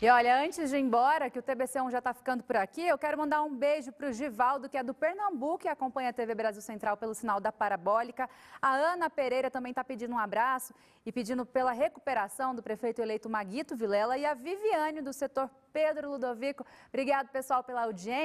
E olha, antes de ir embora, que o TBC1 já está ficando por aqui, eu quero mandar um beijo para o Givaldo, que é do Pernambuco e acompanha a TV Brasil Central pelo sinal da Parabólica. A Ana Pereira também está pedindo um abraço e pedindo pela recuperação do prefeito eleito Maguito Vilela e a Viviane, do setor Pedro Ludovico. Obrigado, pessoal, pela audiência.